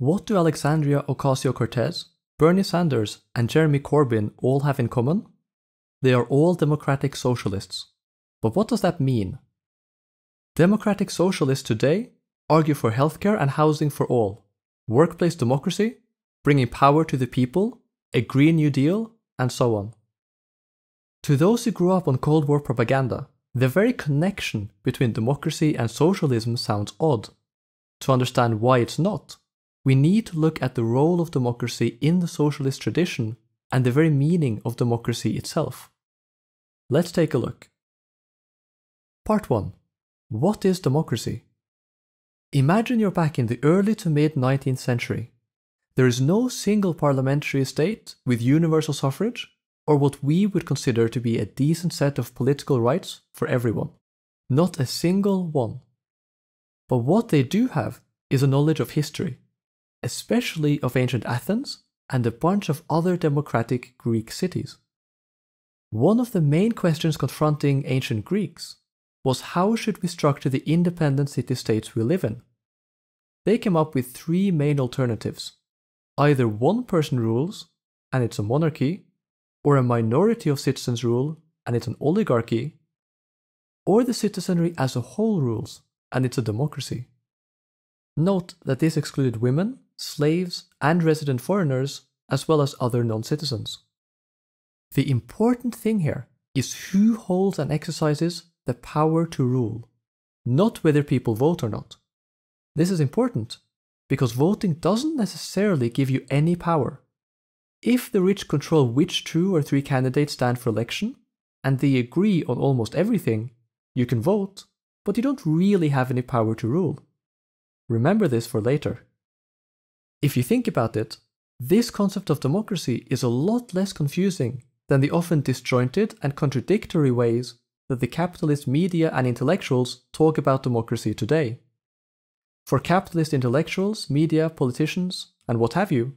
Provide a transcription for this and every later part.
What do Alexandria Ocasio Cortez, Bernie Sanders, and Jeremy Corbyn all have in common? They are all democratic socialists. But what does that mean? Democratic socialists today argue for healthcare and housing for all, workplace democracy, bringing power to the people, a Green New Deal, and so on. To those who grew up on Cold War propaganda, the very connection between democracy and socialism sounds odd. To understand why it's not, we need to look at the role of democracy in the socialist tradition and the very meaning of democracy itself. Let's take a look. Part 1 What is democracy? Imagine you're back in the early to mid 19th century. There is no single parliamentary state with universal suffrage, or what we would consider to be a decent set of political rights for everyone. Not a single one. But what they do have is a knowledge of history especially of ancient Athens and a bunch of other democratic Greek cities. One of the main questions confronting ancient Greeks was how should we structure the independent city states we live in? They came up with three main alternatives either one person rules, and it's a monarchy, or a minority of citizens rule, and it's an oligarchy, or the citizenry as a whole rules, and it's a democracy. Note that this excluded women slaves, and resident foreigners, as well as other non citizens. The important thing here is who holds and exercises the power to rule, not whether people vote or not. This is important because voting doesn't necessarily give you any power. If the rich control which two or three candidates stand for election, and they agree on almost everything, you can vote, but you don't really have any power to rule. Remember this for later. If you think about it, this concept of democracy is a lot less confusing than the often disjointed and contradictory ways that the capitalist media and intellectuals talk about democracy today. For capitalist intellectuals, media, politicians, and what have you,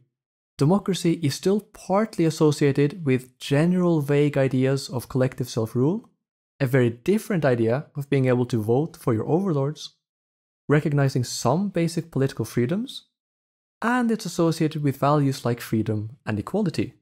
democracy is still partly associated with general vague ideas of collective self rule, a very different idea of being able to vote for your overlords, recognizing some basic political freedoms, and it's associated with values like freedom and equality.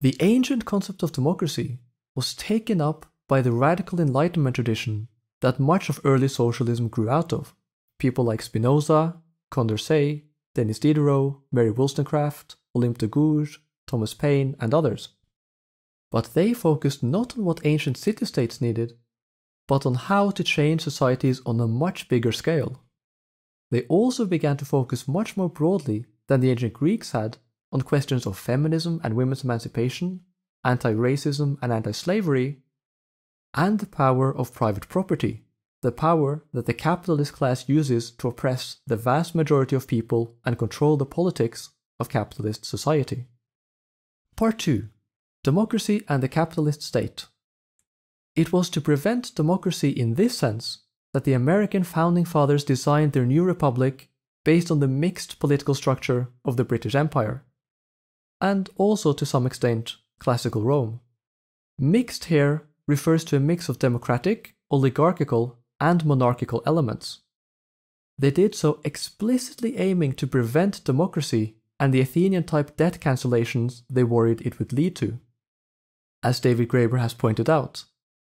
The ancient concept of democracy was taken up by the radical Enlightenment tradition that much of early socialism grew out of. People like Spinoza, Condorcet, Denis Diderot, Mary Wollstonecraft, Olympe de Gouges, Thomas Paine, and others. But they focused not on what ancient city states needed, but on how to change societies on a much bigger scale. They also began to focus much more broadly than the ancient Greeks had on questions of feminism and women's emancipation, anti racism and anti slavery, and the power of private property, the power that the capitalist class uses to oppress the vast majority of people and control the politics of capitalist society. Part 2 Democracy and the Capitalist State. It was to prevent democracy in this sense that the American founding fathers designed their new republic based on the mixed political structure of the British Empire, and also to some extent classical Rome. Mixed here refers to a mix of democratic, oligarchical, and monarchical elements. They did so explicitly aiming to prevent democracy and the Athenian type debt cancellations they worried it would lead to. As David Graeber has pointed out,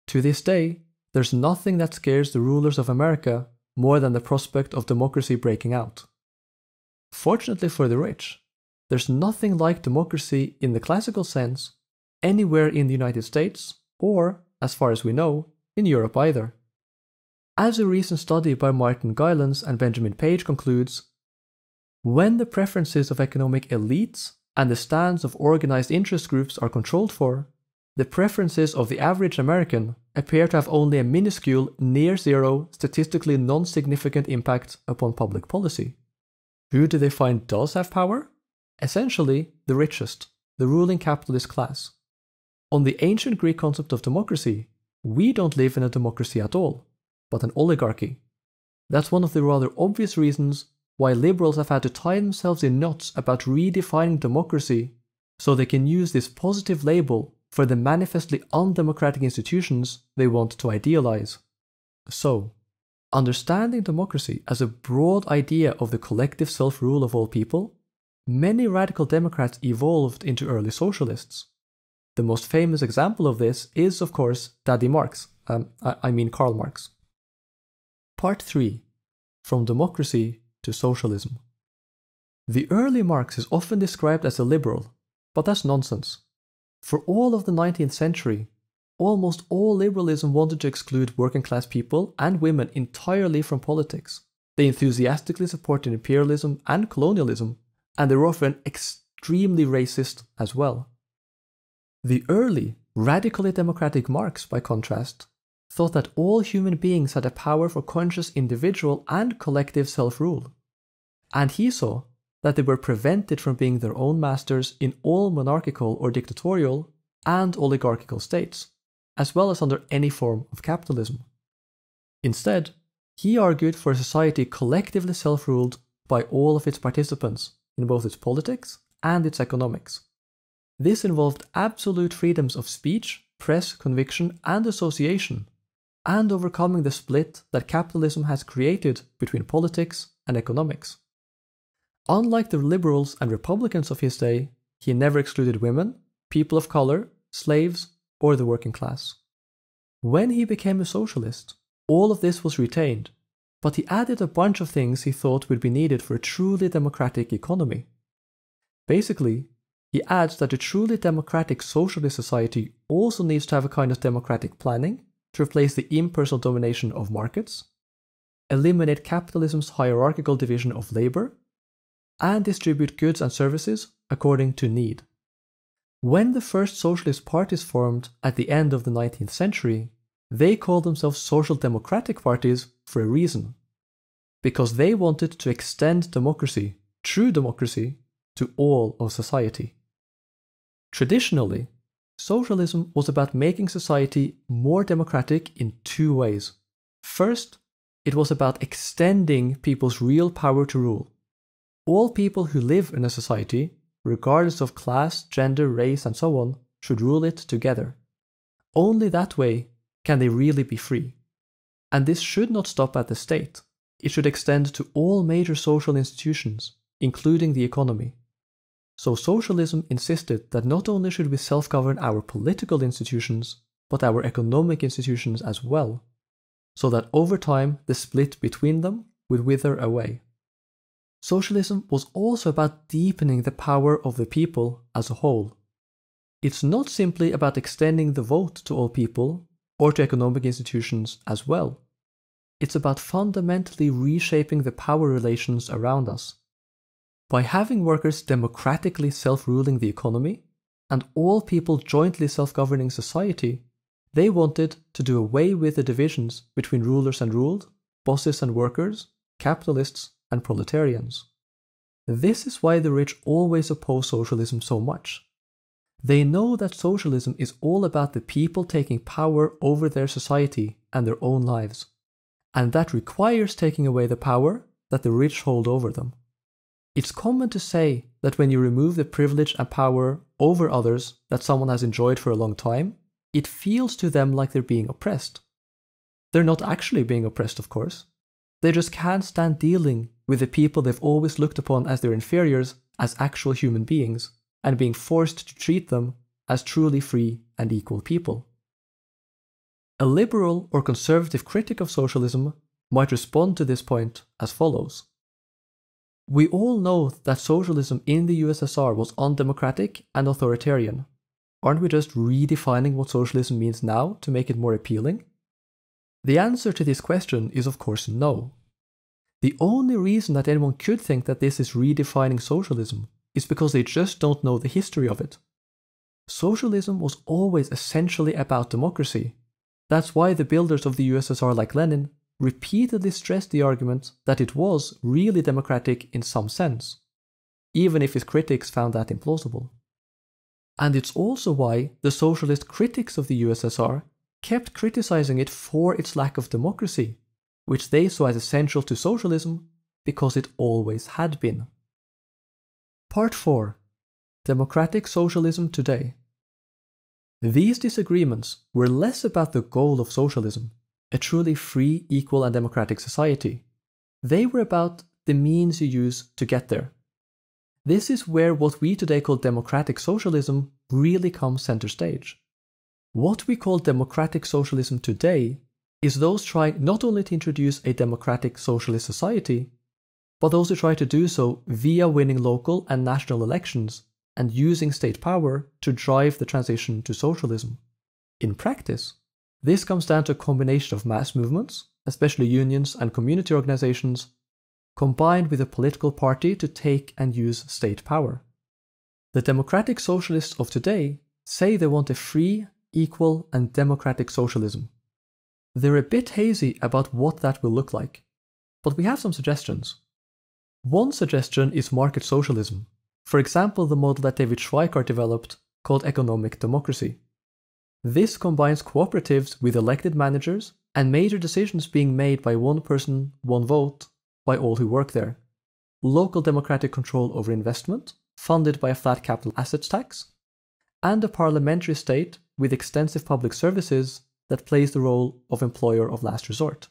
to this day, there's nothing that scares the rulers of America more than the prospect of democracy breaking out. Fortunately for the rich, there's nothing like democracy in the classical sense anywhere in the United States or, as far as we know, in Europe either. As a recent study by Martin Gylens and Benjamin Page concludes, when the preferences of economic elites and the stands of organized interest groups are controlled for, the preferences of the average American appear to have only a minuscule, near zero, statistically non significant impact upon public policy. Who do they find does have power? Essentially, the richest, the ruling capitalist class. On the ancient Greek concept of democracy, we don't live in a democracy at all, but an oligarchy. That's one of the rather obvious reasons why liberals have had to tie themselves in knots about redefining democracy so they can use this positive label for the manifestly undemocratic institutions they want to idealize. So, understanding democracy as a broad idea of the collective self rule of all people, many radical Democrats evolved into early socialists. The most famous example of this is, of course, Daddy Marx, um, I mean Karl Marx. Part 3 From Democracy to Socialism. The early Marx is often described as a liberal, but that's nonsense. For all of the 19th century, almost all liberalism wanted to exclude working class people and women entirely from politics. They enthusiastically supported imperialism and colonialism, and they were often extremely racist as well. The early, radically democratic Marx, by contrast, thought that all human beings had a power for conscious individual and collective self rule. And he saw that they were prevented from being their own masters in all monarchical or dictatorial and oligarchical states, as well as under any form of capitalism. Instead, he argued for a society collectively self ruled by all of its participants in both its politics and its economics. This involved absolute freedoms of speech, press, conviction, and association, and overcoming the split that capitalism has created between politics and economics. Unlike the liberals and republicans of his day, he never excluded women, people of color, slaves, or the working class. When he became a socialist, all of this was retained, but he added a bunch of things he thought would be needed for a truly democratic economy. Basically, he adds that a truly democratic socialist society also needs to have a kind of democratic planning to replace the impersonal domination of markets, eliminate capitalism's hierarchical division of labor, and distribute goods and services according to need. When the first socialist parties formed at the end of the 19th century, they called themselves social democratic parties for a reason. Because they wanted to extend democracy, true democracy, to all of society. Traditionally, socialism was about making society more democratic in two ways. First, it was about extending people's real power to rule all people who live in a society, regardless of class, gender, race, and so on, should rule it together. Only that way can they really be free. And this should not stop at the state. It should extend to all major social institutions, including the economy. So socialism insisted that not only should we self-govern our political institutions, but our economic institutions as well, so that over time the split between them would wither away. Socialism was also about deepening the power of the people as a whole. It's not simply about extending the vote to all people or to economic institutions as well. It's about fundamentally reshaping the power relations around us. By having workers democratically self ruling the economy and all people jointly self governing society, they wanted to do away with the divisions between rulers and ruled, bosses and workers, capitalists and proletarians. This is why the rich always oppose socialism so much. They know that socialism is all about the people taking power over their society and their own lives, and that requires taking away the power that the rich hold over them. It's common to say that when you remove the privilege and power over others that someone has enjoyed for a long time, it feels to them like they're being oppressed. They're not actually being oppressed, of course. They just can't stand dealing with the people they've always looked upon as their inferiors as actual human beings, and being forced to treat them as truly free and equal people. A liberal or conservative critic of socialism might respond to this point as follows. We all know that socialism in the USSR was undemocratic and authoritarian. Aren't we just redefining what socialism means now to make it more appealing? The answer to this question is of course no. The only reason that anyone could think that this is redefining socialism is because they just don't know the history of it. Socialism was always essentially about democracy. That's why the builders of the USSR like Lenin repeatedly stressed the argument that it was really democratic in some sense, even if his critics found that implausible. And it's also why the socialist critics of the USSR kept criticizing it for its lack of democracy which they saw as essential to socialism because it always had been. Part 4 Democratic Socialism Today These disagreements were less about the goal of socialism, a truly free, equal, and democratic society. They were about the means you use to get there. This is where what we today call democratic socialism really comes center stage. What we call democratic socialism today is those trying not only to introduce a democratic socialist society, but those who try to do so via winning local and national elections and using state power to drive the transition to socialism. In practice, this comes down to a combination of mass movements, especially unions and community organizations, combined with a political party to take and use state power. The democratic socialists of today say they want a free, equal, and democratic socialism they're a bit hazy about what that will look like, but we have some suggestions. One suggestion is market socialism, for example the model that David Schweikart developed called economic democracy. This combines cooperatives with elected managers and major decisions being made by one person, one vote, by all who work there. Local democratic control over investment, funded by a flat capital assets tax, and a parliamentary state with extensive public services that plays the role of employer of last resort.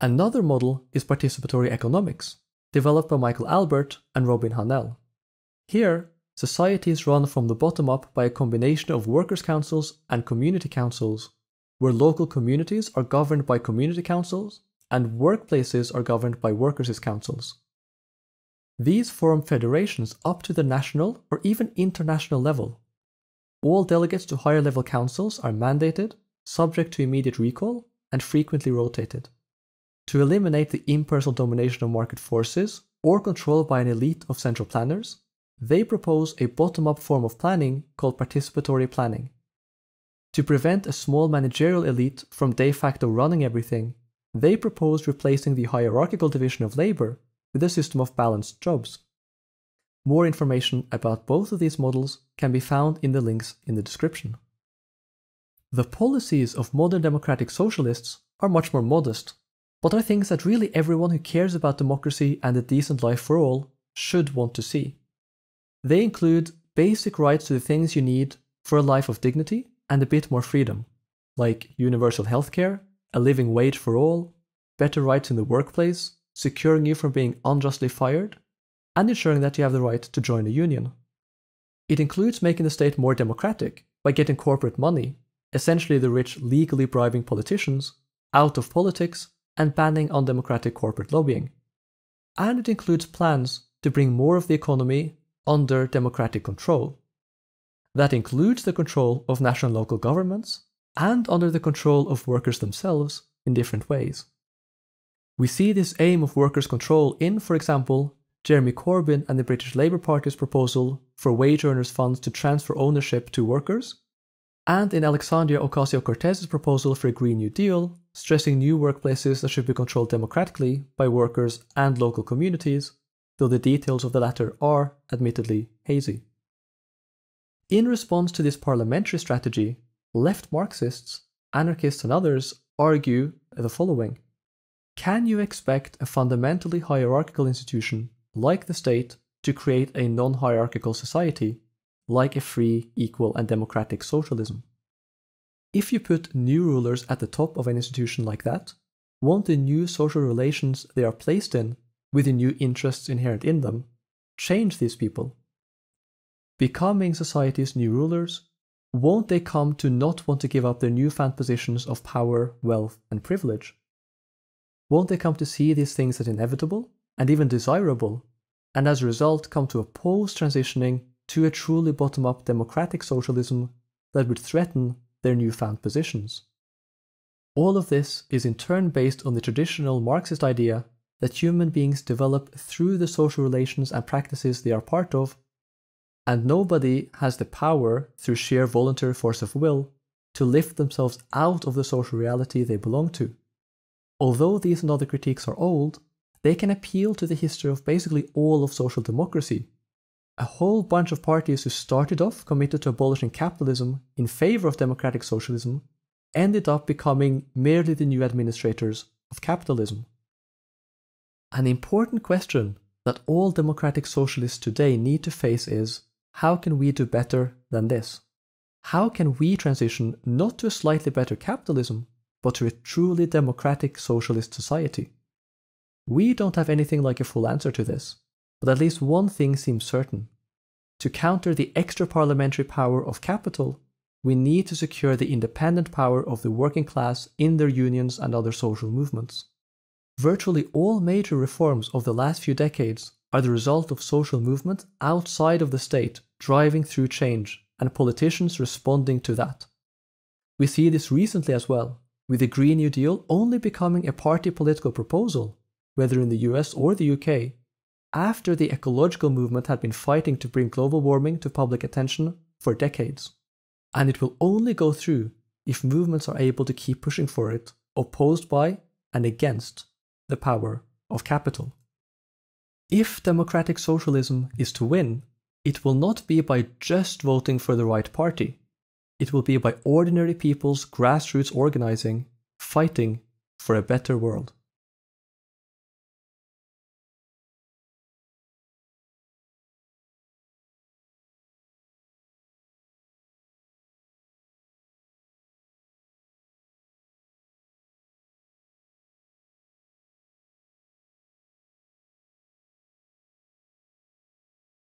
Another model is participatory economics, developed by Michael Albert and Robin Hanel. Here, society is run from the bottom up by a combination of workers' councils and community councils, where local communities are governed by community councils and workplaces are governed by workers' councils. These form federations up to the national or even international level. All delegates to higher level councils are mandated subject to immediate recall, and frequently rotated. To eliminate the impersonal domination of market forces or control by an elite of central planners, they propose a bottom up form of planning called participatory planning. To prevent a small managerial elite from de facto running everything, they proposed replacing the hierarchical division of labor with a system of balanced jobs. More information about both of these models can be found in the links in the description. The policies of modern democratic socialists are much more modest, but are things that really everyone who cares about democracy and a decent life for all should want to see. They include basic rights to the things you need for a life of dignity and a bit more freedom, like universal healthcare, a living wage for all, better rights in the workplace, securing you from being unjustly fired, and ensuring that you have the right to join a union. It includes making the state more democratic by getting corporate money essentially the rich legally bribing politicians out of politics and banning undemocratic corporate lobbying. And it includes plans to bring more of the economy under democratic control. That includes the control of national and local governments and under the control of workers themselves in different ways. We see this aim of workers' control in, for example, Jeremy Corbyn and the British Labour Party's proposal for wage earners' funds to transfer ownership to workers and in Alexandria Ocasio-Cortez's proposal for a Green New Deal, stressing new workplaces that should be controlled democratically by workers and local communities, though the details of the latter are, admittedly, hazy. In response to this parliamentary strategy, left Marxists, anarchists and others argue the following. Can you expect a fundamentally hierarchical institution, like the state, to create a non-hierarchical society like a free, equal, and democratic socialism. If you put new rulers at the top of an institution like that, won't the new social relations they are placed in, with the new interests inherent in them, change these people? Becoming society's new rulers, won't they come to not want to give up their newfound positions of power, wealth, and privilege? Won't they come to see these things as inevitable and even desirable, and as a result come to oppose transitioning to a truly bottom up democratic socialism that would threaten their newfound positions. All of this is in turn based on the traditional Marxist idea that human beings develop through the social relations and practices they are part of, and nobody has the power, through sheer voluntary force of will, to lift themselves out of the social reality they belong to. Although these and other critiques are old, they can appeal to the history of basically all of social democracy, a whole bunch of parties who started off committed to abolishing capitalism in favor of democratic socialism ended up becoming merely the new administrators of capitalism. An important question that all democratic socialists today need to face is how can we do better than this? How can we transition not to a slightly better capitalism, but to a truly democratic socialist society? We don't have anything like a full answer to this but at least one thing seems certain. To counter the extra parliamentary power of capital, we need to secure the independent power of the working class in their unions and other social movements. Virtually all major reforms of the last few decades are the result of social movement outside of the state driving through change and politicians responding to that. We see this recently as well, with the Green New Deal only becoming a party political proposal, whether in the US or the UK, after the ecological movement had been fighting to bring global warming to public attention for decades. And it will only go through if movements are able to keep pushing for it, opposed by and against the power of capital. If democratic socialism is to win, it will not be by just voting for the right party. It will be by ordinary people's grassroots organizing, fighting for a better world.